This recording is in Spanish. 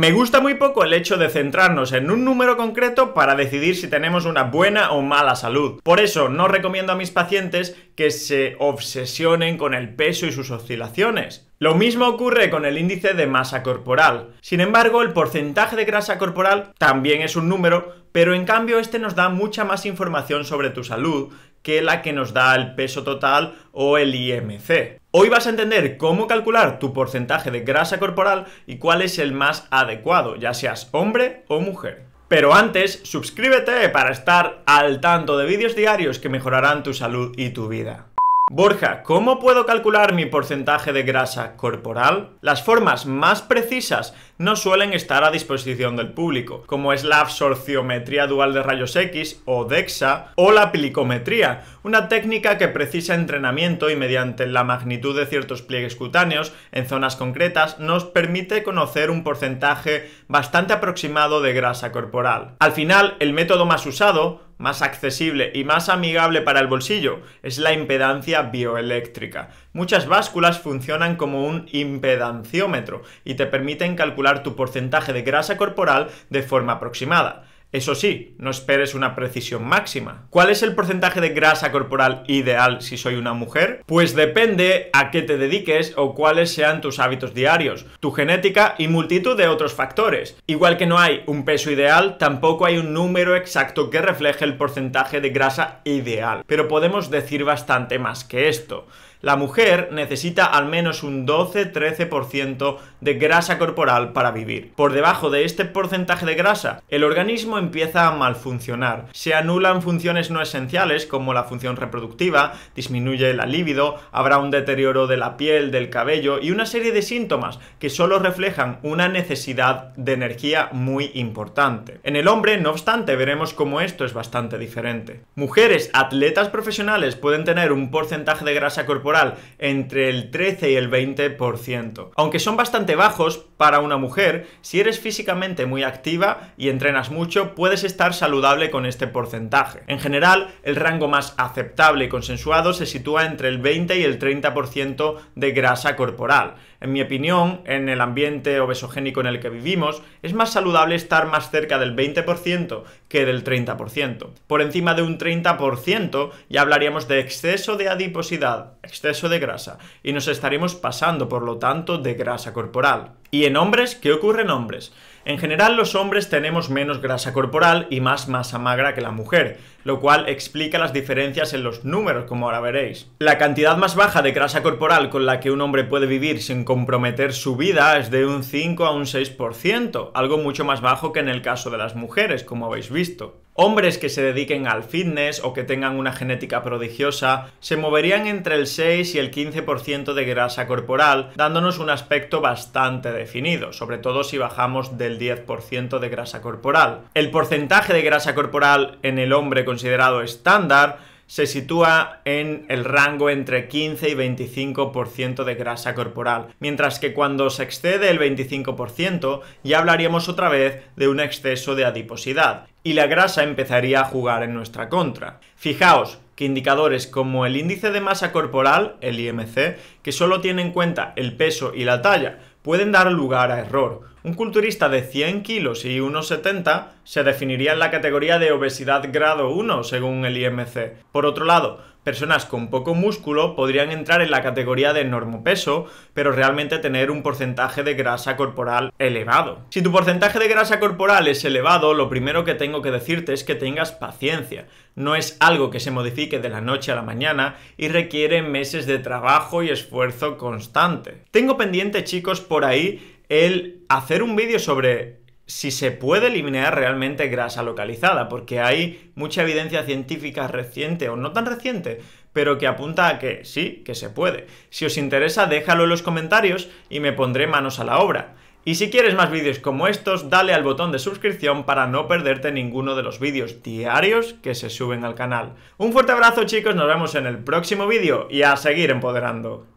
Me gusta muy poco el hecho de centrarnos en un número concreto para decidir si tenemos una buena o mala salud. Por eso no recomiendo a mis pacientes que se obsesionen con el peso y sus oscilaciones. Lo mismo ocurre con el índice de masa corporal. Sin embargo, el porcentaje de grasa corporal también es un número, pero en cambio este nos da mucha más información sobre tu salud que la que nos da el peso total o el IMC. Hoy vas a entender cómo calcular tu porcentaje de grasa corporal y cuál es el más adecuado, ya seas hombre o mujer. Pero antes, suscríbete para estar al tanto de vídeos diarios que mejorarán tu salud y tu vida. Borja, ¿cómo puedo calcular mi porcentaje de grasa corporal? Las formas más precisas no suelen estar a disposición del público, como es la absorciometría dual de rayos X o DEXA o la plicometría, una técnica que precisa entrenamiento y mediante la magnitud de ciertos pliegues cutáneos en zonas concretas nos permite conocer un porcentaje bastante aproximado de grasa corporal. Al final, el método más usado más accesible y más amigable para el bolsillo es la impedancia bioeléctrica. Muchas básculas funcionan como un impedanciómetro y te permiten calcular tu porcentaje de grasa corporal de forma aproximada. Eso sí, no esperes una precisión máxima. ¿Cuál es el porcentaje de grasa corporal ideal si soy una mujer? Pues depende a qué te dediques o cuáles sean tus hábitos diarios, tu genética y multitud de otros factores. Igual que no hay un peso ideal, tampoco hay un número exacto que refleje el porcentaje de grasa ideal, pero podemos decir bastante más que esto. La mujer necesita al menos un 12-13% de grasa corporal para vivir. Por debajo de este porcentaje de grasa, el organismo empieza a malfuncionar. Se anulan funciones no esenciales como la función reproductiva, disminuye la libido, habrá un deterioro de la piel, del cabello y una serie de síntomas que solo reflejan una necesidad de energía muy importante. En el hombre, no obstante, veremos cómo esto es bastante diferente. Mujeres atletas profesionales pueden tener un porcentaje de grasa corporal entre el 13 y el 20%. Aunque son bastante bajos para una mujer, si eres físicamente muy activa y entrenas mucho, puedes estar saludable con este porcentaje. En general, el rango más aceptable y consensuado se sitúa entre el 20 y el 30% de grasa corporal. En mi opinión, en el ambiente obesogénico en el que vivimos, es más saludable estar más cerca del 20% que del 30%. Por encima de un 30% ya hablaríamos de exceso de adiposidad, exceso de grasa, y nos estaremos pasando, por lo tanto, de grasa corporal. ¿Y en hombres? ¿Qué ocurre en hombres? En general los hombres tenemos menos grasa corporal y más masa magra que la mujer, lo cual explica las diferencias en los números, como ahora veréis. La cantidad más baja de grasa corporal con la que un hombre puede vivir sin comprometer su vida es de un 5 a un 6%, algo mucho más bajo que en el caso de las mujeres, como habéis visto. Hombres que se dediquen al fitness o que tengan una genética prodigiosa se moverían entre el 6 y el 15% de grasa corporal, dándonos un aspecto bastante definido, sobre todo si bajamos del 10% de grasa corporal. El porcentaje de grasa corporal en el hombre considerado estándar se sitúa en el rango entre 15 y 25% de grasa corporal, mientras que cuando se excede el 25% ya hablaríamos otra vez de un exceso de adiposidad y la grasa empezaría a jugar en nuestra contra. Fijaos, que indicadores como el índice de masa corporal, el IMC, que solo tiene en cuenta el peso y la talla, pueden dar lugar a error, un culturista de 100 kilos y 1,70 se definiría en la categoría de obesidad grado 1 según el IMC. Por otro lado, personas con poco músculo podrían entrar en la categoría de normopeso, pero realmente tener un porcentaje de grasa corporal elevado. Si tu porcentaje de grasa corporal es elevado, lo primero que tengo que decirte es que tengas paciencia. No es algo que se modifique de la noche a la mañana y requiere meses de trabajo y esfuerzo constante. Tengo pendiente, chicos, por ahí el hacer un vídeo sobre si se puede eliminar realmente grasa localizada, porque hay mucha evidencia científica reciente o no tan reciente, pero que apunta a que sí, que se puede. Si os interesa, déjalo en los comentarios y me pondré manos a la obra. Y si quieres más vídeos como estos, dale al botón de suscripción para no perderte ninguno de los vídeos diarios que se suben al canal. Un fuerte abrazo chicos, nos vemos en el próximo vídeo y a seguir empoderando.